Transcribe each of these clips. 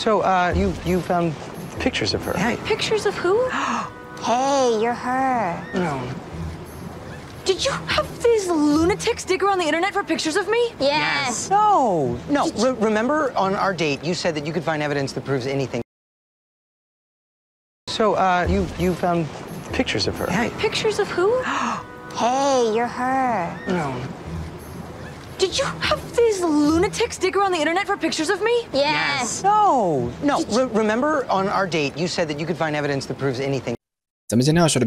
So, uh, you, you found um, pictures of her? Hey, Pictures of who? hey, you're her. No. Did you have these lunatics dig around the internet for pictures of me? Yes. yes. No, no. Re remember on our date, you said that you could find evidence that proves anything. So, uh, you, you found um, pictures of her? Hey, Pictures of who? hey, you're her. No. Did you have these lunatics dig around the internet for pictures of me? Yes. yes. No, no. Re remember on our date, you said that you could find evidence that proves anything. lunatic.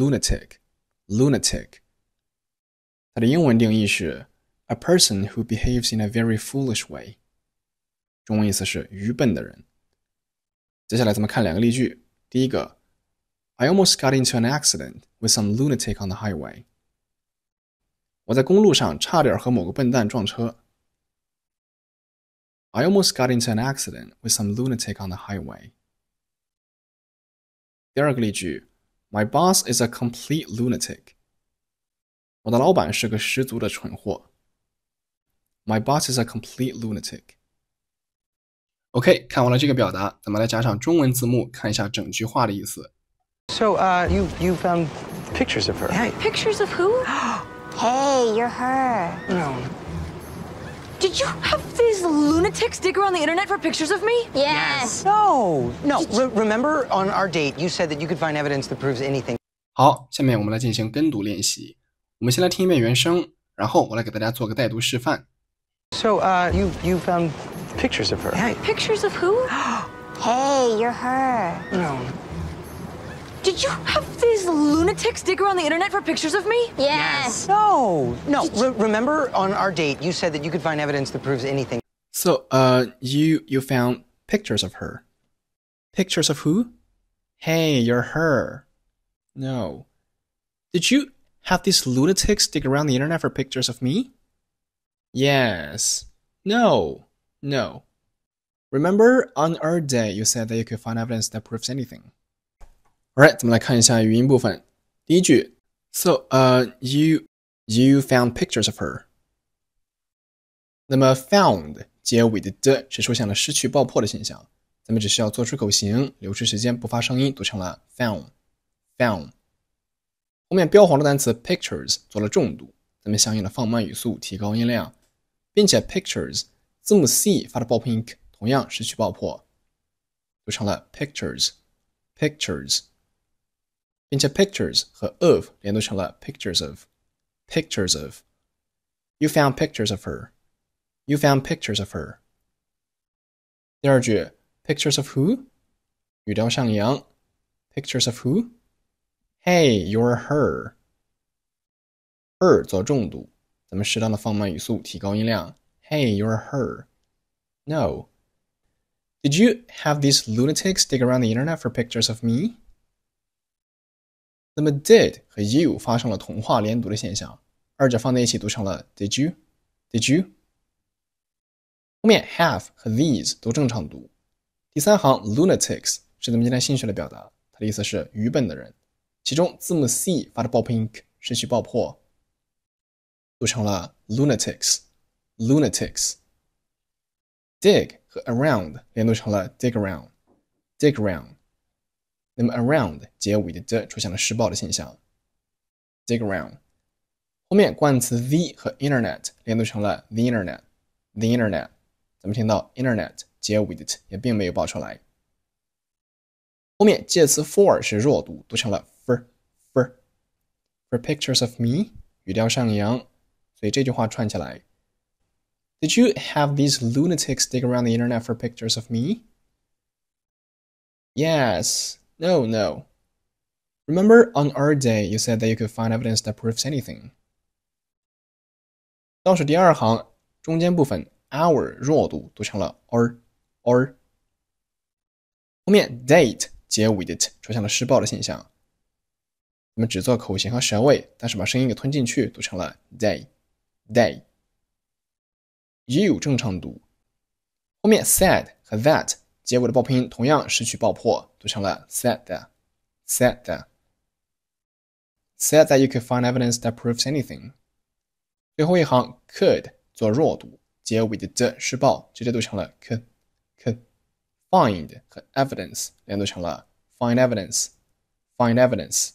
lunatic，lunatic。它的英文定义是 a person who behaves in a very foolish way，中文意思是愚笨的人。接下来咱们看两个例句。第一个，I almost got into an accident with some lunatic on the highway。我在公路上差点和某个笨蛋撞车。I almost got into an accident with some lunatic on the highway. 第二个例句，My boss is a complete lunatic. 我的老板是个十足的蠢货。My boss is a complete lunatic. OK，看完了这个表达，咱们来加上中文字幕，看一下整句话的意思。So, uh, you you found pictures of her? Hey, pictures of who? Hey, you're her. No. Did you have these lunatics dig around the internet for pictures of me? Yes. No, no. Re remember on our date, you said that you could find evidence that proves anything. 好，下面我们来进行跟读练习。我们先来听一遍原声，然后我来给大家做个带读示范。So, uh, you you found pictures of her? Pictures of who? hey, you're her. No. Did you have these lunatics dig around the internet for pictures of me? Yes. yes. No, no. Re remember on our date, you said that you could find evidence that proves anything. So, uh, you you found pictures of her. Pictures of who? Hey, you're her. No. Did you have these lunatics dig around the internet for pictures of me? Yes. No. No. Remember on our date, you said that you could find evidence that proves anything. Right，咱们来看一下语音部分。第一句，So，呃，you，you found pictures of her。那么 found 结尾的的是出现了失去爆破的现象。咱们只需要做出口型，留出时间不发声音，读成了 found，found。后面标黄的单词 pictures 做了重读，咱们相应的放慢语速，提高音量，并且 pictures 字母 c 发的爆破同样失去爆破，读成了 pictures，pictures。并且 pictures 和 of 连读成了 pictures of，pictures of。You found pictures of her. You found pictures of her. 第二句 pictures of who？语调上扬，pictures of who？Hey, you're her. Her 做重读，咱们适当的放慢语速，提高音量。Hey, you're her. No. Did you have these lunatics dig around the internet for pictures of me? 那么，did 和 you 发生了同化连读的现象，二者放在一起读成了 did you，did you。后面 have 和 these 都正常读。第三行 lunatics 是咱们今天新学的表达，它的意思是愚笨的人。其中字母 c 发的爆破音，失去爆破，读成了 lunatics，lunatics。dig 和 around 连读成了 dig around，dig around。那么 around 结尾的 the 出现了施暴的现象，dig around。后面冠词 the 和 internet 连读成了 the internet，the internet。咱们听到 internet 结尾的 t 也并没有爆出来。后面介词 for 是弱读，读成了 for for。For pictures of me，语调上扬，所以这句话串起来。Did you have these lunatics dig around the internet for pictures of me? Yes, no, no. Remember on our day you said that you could find evidence that proves anything. 倒数第二行中间部分 our 弱读读成了 r r，后面 date 结尾 it 出现了失爆的现象。我们只做口型和舌位，但是把声音给吞进去，读成了 day day。you 正常读，后面 said 和 that 结尾的爆拼音同样失去爆破，读成了 said said said that you could find evidence that proves anything。最后一行 could 做弱读，结尾的 d 失爆，直接读成了 could could。find 和 evidence 连读成了 find evidence find evidence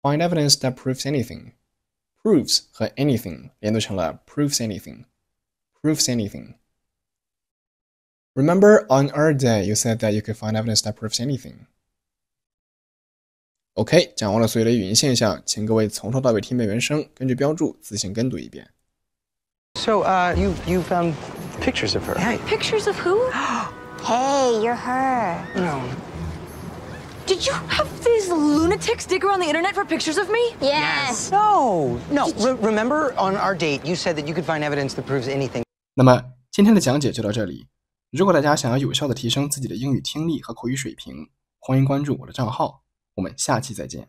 find evidence that proves anything。proves 和 anything 连读成了 proves anything proves anything。Remember on our Day, you said that you could find evidence that proves anything. OK，讲完了所有的语音现象，请各位从头到尾听遍原声，根据标注自行跟读一遍。So, uh, you you found pictures of her? Hey, pictures of who? hey, you're her. No. Did you have these lunatics dig around the internet for pictures of me? Yes. No, no. Re remember on our date, you said that you could find evidence that proves anything. 那么今天的讲解就到这里。如果大家想要有效的提升自己的英语听力和口语水平，欢迎关注我的账号，我们下期再见。